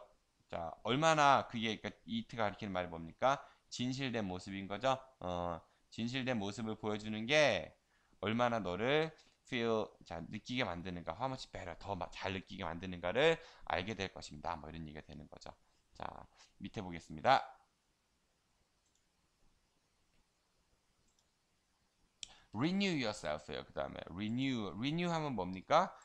자 얼마나 그게 그러니까 이트가 가리키는 말이 뭡니까? 진실된 모습인 거죠. 어 진실된 모습을 보여주는 게 얼마나 너를 feel 자, 느끼게 만드는가, how much better 더잘 느끼게 만드는가를 알게 될 것입니다. 뭐 이런 얘기가 되는 거죠. 자, 밑에 보겠습니다. renew y o u r s e l f 요그 다음에 renew, renew 하면 뭡니까?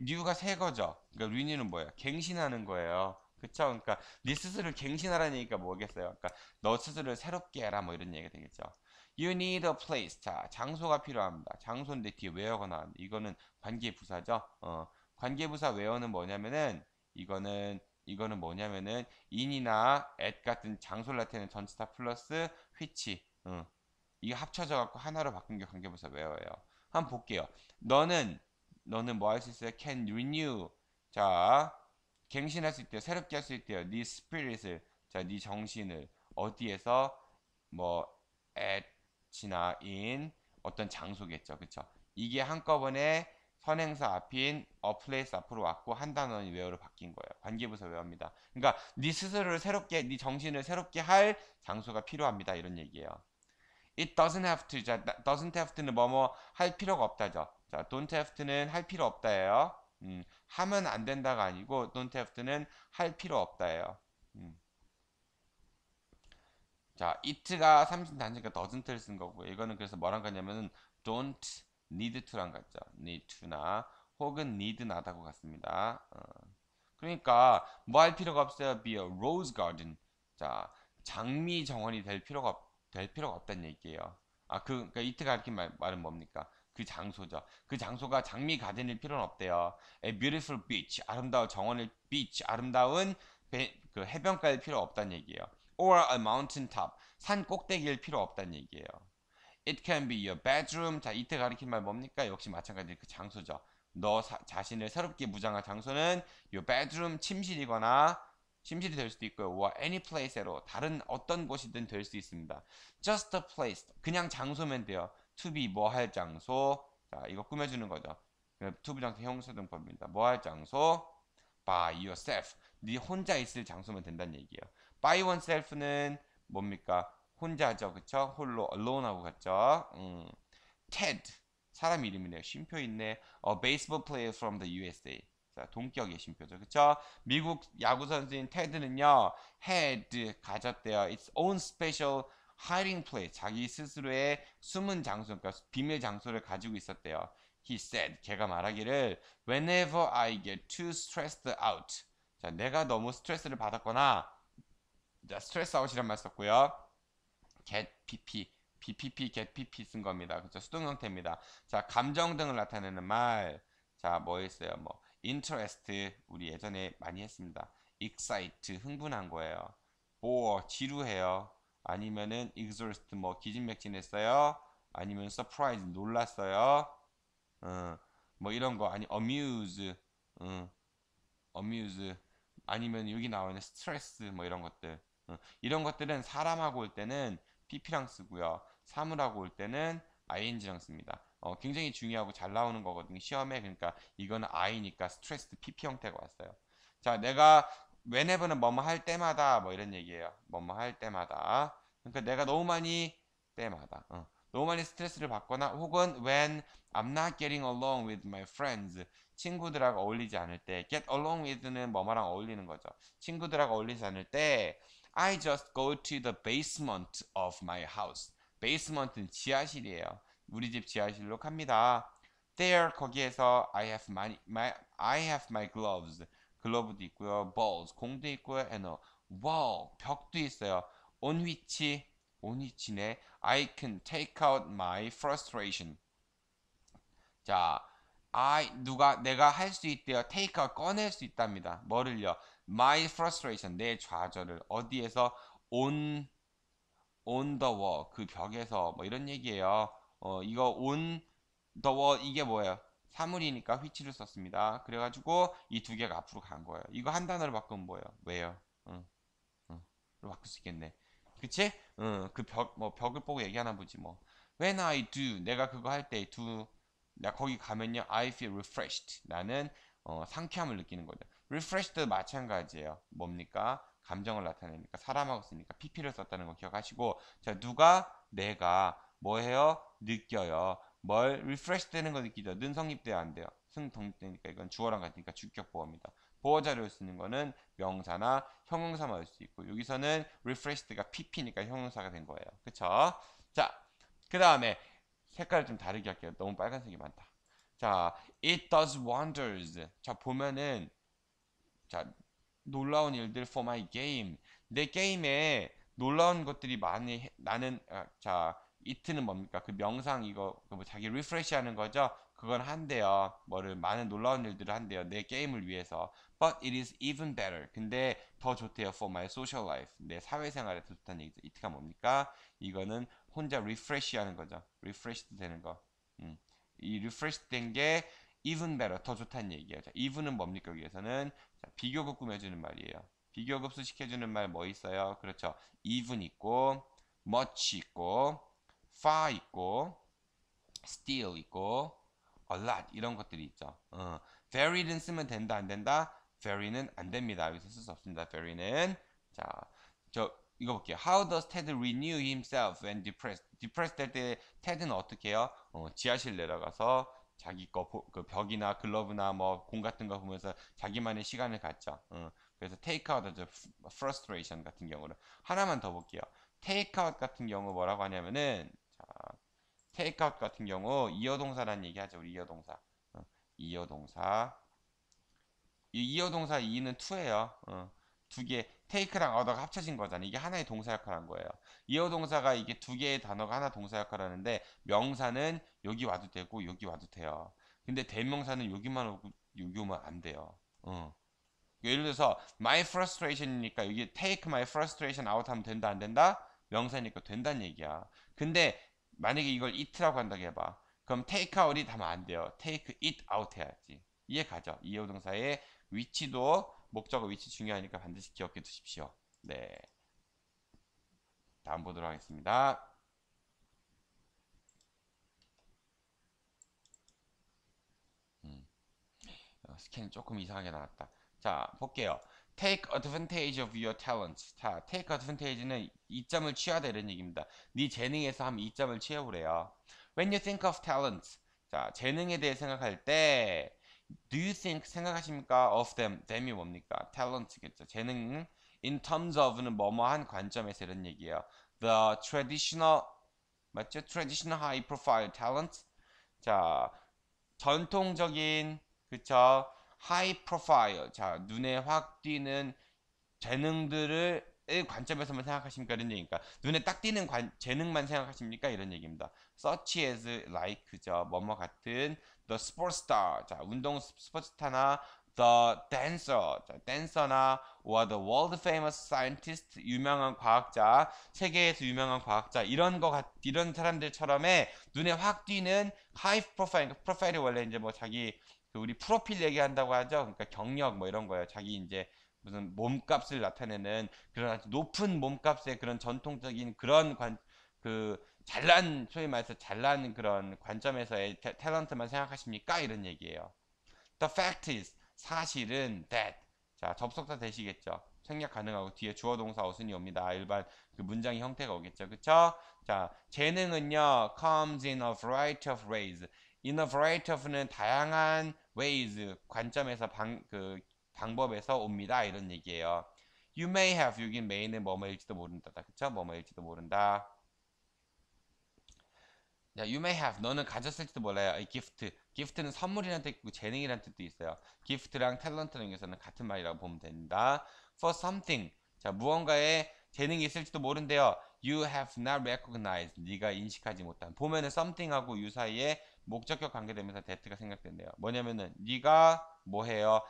new가 새 거죠. 그러니까 renew는 뭐예요? 갱신하는 거예요. 그쵸? 그러니까 네 스스로를 갱신하라는 얘기가 뭐겠어요? 그러니까 너 스스로를 새롭게 해라 뭐 이런 얘기가 되겠죠. You need a place. 자, 장소가 필요합니다. 장소인데 뒤에 where가 나왔 이거는 관계부사죠. 어, 관계부사 where는 뭐냐면은 이거는 이거는 뭐냐면은 in이나 at 같은 장소를 나타내는 전치사 플러스 which 어, 이게 합쳐져 갖고 하나로 바뀐 게 관계부사 where예요. 한번 볼게요. 너는 너는 뭐 할 수 있어요? can renew. 자, 갱신할 수 있대요. 새롭게 할 수 있대요. 네스 p 릿을 자, 네 정신을 어디에서 뭐 at 지나인 어떤 장소겠죠. 그쵸? 이게 한꺼번에 선행사 앞인 어 플레이스 앞으로 왔고 한 단원이 웨어로 바뀐 거예요. 관계부사 웨어입니다. 그러니까 네 스스로를 새롭게 네 정신을 새롭게 할 장소가 필요합니다. 이런 얘기예요. It doesn't have to. doesn't have to는 뭐뭐 할 필요가 없다죠. 자, don't have to는 할 필요 없다예요. 음, 하면 안 된다가 아니고 don't have to는 할 필요 없다예요. 음. 자, it가 3신 단수니까 doesn't를 쓴 거고 이거는 그래서 뭐랑 같냐면은 don't need to랑 같죠. need to나 혹은 need n o 나다고 같습니다. 어. 그러니까 뭐 할 필요가 없어요. be a rose garden. 자, 장미 정원이 될 필요가 없, 될 필요가 없다는 얘기예요. 아, 그 그러니까 it가 이렇게 말, 말은 뭡니까? 그 장소죠. 그 장소가 장미 가든일 필요는 없대요. A beautiful beach, 아름다운 정원을 beach, 아름다운 배, 그 해변가일 필요 없다는 얘기예요. or a mountain top. 산 꼭대기일 필요 없다는 얘기예요. It can be your bedroom. 자, 이때 가리킨 말 뭡니까? 역시 마찬가지 그 장소죠. 너 사, 자신을 새롭게 무장할 장소는 your bedroom, 침실이거나 침실이 될 수도 있고요. or any place로 다른 어떤 곳이든 될 수 있습니다. just a place. 그냥 장소면 돼요. to be 뭐 할 장소. 자, 이거 꾸며주는 거죠. to be 장소 형사동법입니다뭐 할 장소 by yourself. 네 혼자 있을 장소면 된다는 얘기예요. by oneself는 뭡니까? 혼자죠. 그쵸? 홀로, alone하고 같죠? 음. Ted. 사람 이름이네요. 쉼표 있네. A baseball player from the USA. 자, 동격의 쉼표죠. 그쵸? 미국 야구선수인 테드는요, had, 가졌대요. its own special hiding place. 자기 스스로의 숨은 장소, 그러니까 비밀 장소를 가지고 있었대요. He said, 걔가 말하기를, whenever I get too stressed out. 자, 내가 너무 스트레스를 받았거나, 스트레스 아웃이란 말 썼고요. get pp bpp get pp 쓴 겁니다. 그렇죠? 수동 형태입니다. 자, 감정 등을 나타내는 말. 자, 뭐 있어요? 뭐 interest 우리 예전에 많이 했습니다. excite 흥분한 거예요. bore 지루해요. 아니면은 exhaust 뭐 기진맥진했어요. 아니면 surprise 놀랐어요. 어, 뭐 이런 거 아니 amuse 어, amuse 아니면 여기 나와 있는 스트레스 뭐 이런 것들 어, 이런 것들은 사람하고 올 때는 pp랑 쓰고요. 사물하고 올 때는 ing랑 씁니다. 어, 굉장히 중요하고 잘 나오는 거거든요. 시험에 그러니까 이건 i니까 스트레스 pp 형태가 왔어요. 자 내가 whenever는 뭐뭐 할 때마다 뭐 이런 얘기예요. 뭐뭐 할 때마다 그러니까 내가 너무 많이 때마다 어. 너무 많이 스트레스를 받거나 혹은 when I'm not getting along with my friends 친구들하고 어울리지 않을 때 get along with는 뭐뭐랑 어울리는 거죠. 친구들하고 어울리지 않을 때 I just go to the basement of my house. basement은 지하실이에요. 우리 집 지하실로 갑니다. There 거기에서 I have my, my I have my gloves. 글러브도 있고요. balls 공도 있고요. and a wall 벽도 있어요. on which on which네 I can take out my frustration. 자, I 누가 내가 할 수 있대요. take out 꺼낼 수 있답니다. 뭐를요? my frustration 내 좌절을 어디에서 on on the wall 그 벽에서 뭐 이런 얘기예요. 어, 이거 on the wall 이게 뭐예요? 사물이니까 휘치를 썼습니다. 그래가지고 이 두 개가 앞으로 간 거예요. 이거 한 단어로 바꾸면 뭐예요? 왜요? 응. 응. 바꿀 수 있겠네. 그치? 응. 그 벽, 뭐, 벽을 보고 얘기하나 보지, 뭐. When I do, 내가 그거 할때 두, o 나 거기 가면요. I feel refreshed. 나는, 어, 상쾌함을 느끼는 거죠. refresh도 마찬가지예요. 뭡니까? 감정을 나타내니까 사람하고 쓰니까 pp를 썼다는 거 기억하시고 자 누가 내가 뭐해요? 느껴요. 뭘 refresh 되는 거 느끼죠. 는 성립돼야 안 돼요. 승 독립되니까 이건 주어랑 같으니까 주격 보호입니다보호 자료를 쓰는 거는 명사나 형용사만 할 수 있고 여기서는 r e f r e s h 가 pp니까 형용사가 된 거예요. 그쵸? 자, 그 다음에 색깔을 좀 다르게 할게요. 너무 빨간색이 많다. 자, it does wonders. 자, 보면은 자, 놀라운 일들 for my game. 내 게임에 놀라운 것들이 많이 해, 나는 아, 자, 이트는 뭡니까? 그 명상 이거 그 뭐 자기 리프레시 하는 거죠. 그건 한대요. 뭐를 많은 놀라운 일들을 한대요. 내 게임을 위해서. But it is even better. 근데 더 좋대요. For my social life. 내 사회생활에 더 좋다는 얘기죠. 이트가 뭡니까? 이거는 혼자 리프레시 하는 거죠. 리프레시도 되는 거. 음. 이 리프레시 된게 even better 더 좋다는 얘기예요. 자, even은 뭡니까 여기에서는 자, 비교급 꾸며주는 말이에요. 비교급수 시켜주는 말 뭐 있어요? 그렇죠. even 있고, much 있고, far 있고, still 있고, a lot 이런 것들이 있죠. 어. very는 쓰면 된다 안 된다? very는 안 됩니다. 여기서 쓸 수 없습니다. very는 자, 저 이거 볼게요. How does Ted renew himself when depressed? depressed 될때 Ted는 어떻게 해요? 어, 지하실 내려가서 자기 거 그 벽이나 글러브나 뭐 공 같은 거 보면서 자기만의 시간을 갖죠. 어. 그래서 테이크아웃 하죠. frustration 같은 경우는 하나만 더 볼게요. 테이크아웃 같은 경우 뭐라고 하냐면은 자, 테이크아웃 같은 경우 이어동사라는 얘기하죠. 우리 이어동사. 어. 이어동사. 이어동사 2는 2예요. 어. 두 개. take랑 other가 합쳐진 거잖아요. 이게 하나의 동사 역할한 거예요. 이어 동사가 이게 두 개의 단어가 하나 동사 역할하는데 명사는 여기 와도 되고 여기 와도 돼요. 근데 대명사는 여기만 오고 여기 오면 안 돼요. 어. 예를 들어서 my frustration이니까 여기 take my frustration out 하면 된다 안 된다? 명사니까 된다는 얘기야. 근데 만약에 이걸 it라고 한다고 해봐. 그럼 take out이 다면 안 돼요. take it out 해야지. 이해 가죠? 이어동사의 위치도 목적어 위치 중요하니까 반드시 기억해 두십시오. 네. 다음 보도록 하겠습니다. 음. 어, 스캔이 조금 이상하게 나왔다. 자, 볼게요. Take advantage of your talents. 자, take advantage는 이점을 취하다 이런 얘기입니다. 네 재능에서 한 이점을 취해보래요. When you think of talents. 자, 재능에 대해 생각할 때 Do you think 생각하십니까? Of them. them이 뭡니까? talent겠죠. 재능 in terms of는 뭐뭐한 관점에서 이런 얘기예요. The traditional 맞죠? traditional high profile talent. 자, 전통적인 그쵸? high profile. 자, 눈에 확 띄는 재능들을 관점에서만 생각하십니까? 이런 얘기니까 눈에 딱 띄는 관, 재능만 생각하십니까? 이런 얘기입니다. such as like 그죠? 뭐뭐 같은 the sports star 자 운동 스포츠타나 the dancer 자, 댄서나 or the world famous scientist 유명한 과학자 세계에서 유명한 과학자 이런 거 같, 이런 사람들처럼의 눈에 확 띄는 high profile 프로파일이 원래 이제 뭐 자기 그 우리 프로필 얘기한다고 하죠 그러니까 경력 뭐 이런 거예요 자기 이제 무슨 몸값을 나타내는 그런 아주 높은 몸값의 그런 전통적인 그런 관, 그 잘난 소위 말해서 잘난 그런 관점에서의 태, 탤런트만 생각하십니까? 이런 얘기예요. The fact is 사실은 that 자 접속사 되시겠죠. 생략 가능하고 뒤에 주어 동사 어순이 옵니다. 아, 일반 그 문장의 형태가 오겠죠. 그쵸? 자, 재능은요. comes in a variety of ways. in a variety of는 다양한 ways 관점에서 방, 그 방법에서 옵니다. 이런 얘기예요. you may have 여긴 메인에 뭐뭐일지도 모른다. 그쵸? 뭐뭐일지도 모른다. 자, you may have 너는 가졌을지도 몰라요. 이 gift, gift는 선물이라는 뜻이고 재능이라는 뜻도 있어요. gift랑 talent랑 여기서는 같은 말이라고 보면 됩니다 for something, 자 무언가에 재능이 있을지도 모른대요 You have not recognized. 네가 인식하지 못한. 보면은 something하고 유 사이에 목적격 관계되면서 that가 생각된대요. 뭐냐면은 네가 뭐해요?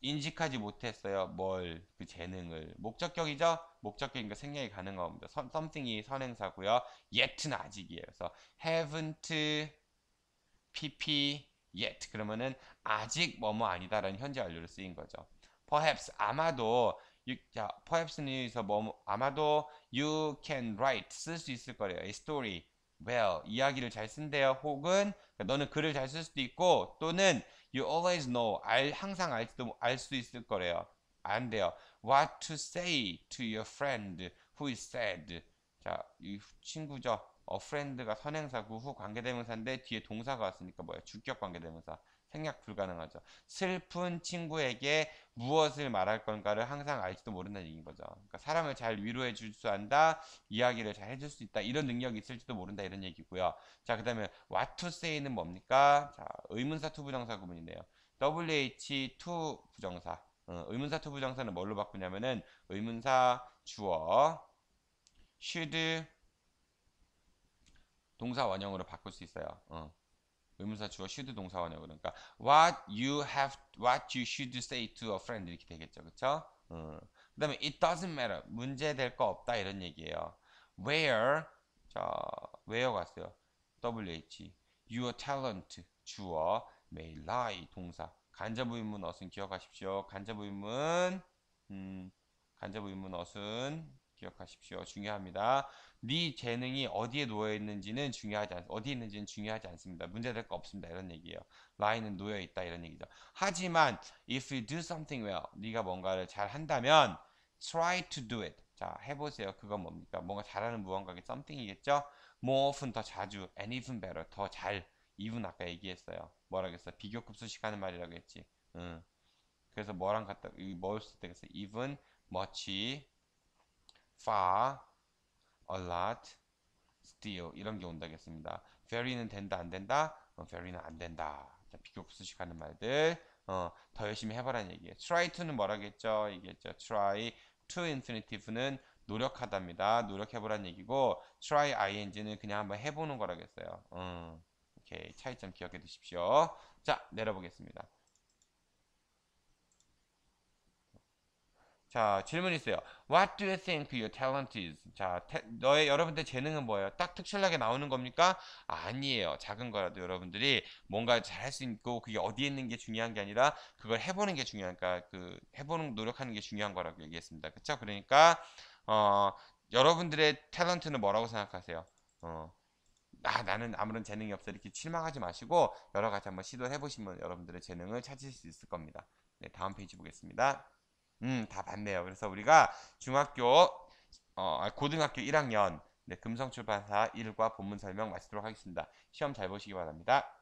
인식하지 못했어요. 뭘, 그 재능을. 목적격이죠? 목적격이니까 생략이 가는 겁니다. 선, something이 선행사고요. yet는 아직이에요. 그래서 haven't, pp, yet. 그러면은 아직 뭐 뭐 아니다라는 현재 완료를 쓰인 거죠. perhaps, 아마도 you, 자, perhaps는 여기서 뭐, 아마도 you can write, 쓸 수 있을 거래요. a story, well, 이야기를 잘 쓴대요. 혹은 그러니까 너는 글을 잘 쓸 수도 있고 또는 You always know. 알, 항상 알지도 알 수 있을 거래요. 안 돼요. What to say to your friend who is sad. 자, 이 친구죠. 어, friend가 선행사고후 관계대명사인데 뒤에 동사가 왔으니까 뭐야? 주격 관계대명사. 생략 불가능하죠. 슬픈 친구에게 무엇을 말할 건가를 항상 알지도 모른다는 얘기인 거죠. 그러니까 사람을 잘 위로해 줄수 안다, 이야기를 잘 해줄 수 있다, 이런 능력이 있을지도 모른다, 이런 얘기고요. 자, 그 다음에 what to say는 뭡니까? 자, 의문사 to 부정사 구문이네요. wh to 부정사. 어, 의문사 to 부정사는 뭘로 바꾸냐면은 의문사 주어 should 동사 원형으로 바꿀 수 있어요. 어. 의문사 주어 should 동사원형 그러니까 what you have what you should say to a friend 이렇게 되겠죠. 그렇죠? 음. 그다음에 it doesn't matter. 문제 될 거 없다 이런 얘기예요. where 자, where 갔어요. wh your talent 주어 may lie 동사 간접의문 어순 기억하십시오. 간접의문 음, 간접의문 어순 기억하십시오. 중요합니다. 네 재능이 어디에 놓여 있는지는 중요하지 않, 어디에 있는지는 중요하지 않습니다. 문제될 거 없습니다. 이런 얘기예요. 라인은 놓여 있다 이런 얘기죠. 하지만 if you do something well, 네가 뭔가를 잘 한다면 try to do it. 자, 해보세요. 그건 뭡니까? 뭔가 잘하는 무언가게 something이겠죠? more often 더 자주 and even better 더 잘. even 아까 얘기했어요. 뭐라 그랬어? 비교급수식 하는 말이라고 했지. 응. 그래서 뭐랑 같다, 이뭘쓸때 뭐 그랬어? even, much, far, a lot, still 이런 게 온다겠습니다. very는 된다 안 된다? 어, very는 안 된다. 자, 비교급 수식하는 말들 어, 더 열심히 해봐라는 얘기예요. try to는 뭐라겠죠? 얘기죠 try to infinitive는 노력하답니다. 노력해보란 얘기고 try ing는 그냥 한번 해보는 거라겠어요. 음, 어, 오케이 차이점 기억해 두십시오. 자 내려보겠습니다. 자, 질문 있어요. What do you think your talent is? 자, 태, 너의 여러분들 재능은 뭐예요? 딱 특출나게 나오는 겁니까? 아니에요. 작은 거라도 여러분들이 뭔가 잘할 수 있고 그게 어디에 있는 게 중요한 게 아니라 그걸 해보는 게 중요하니까 그러니까 그 해보는 노력하는 게 중요한 거라고 얘기했습니다. 그렇죠? 그러니까 어, 여러분들의 탤런트는 뭐라고 생각하세요? 어. 아, 나는 아무런 재능이 없어 이렇게 실망하지 마시고 여러 가지 한번 시도해 보시면 여러분들의 재능을 찾으실 수 있을 겁니다. 네, 다음 페이지 보겠습니다. 음, 다 봤네요. 그래서 우리가 중학교, 어, 고등학교 1학년, 네, 금성출판사 1과 본문 설명 마치도록 하겠습니다. 시험 잘 보시기 바랍니다.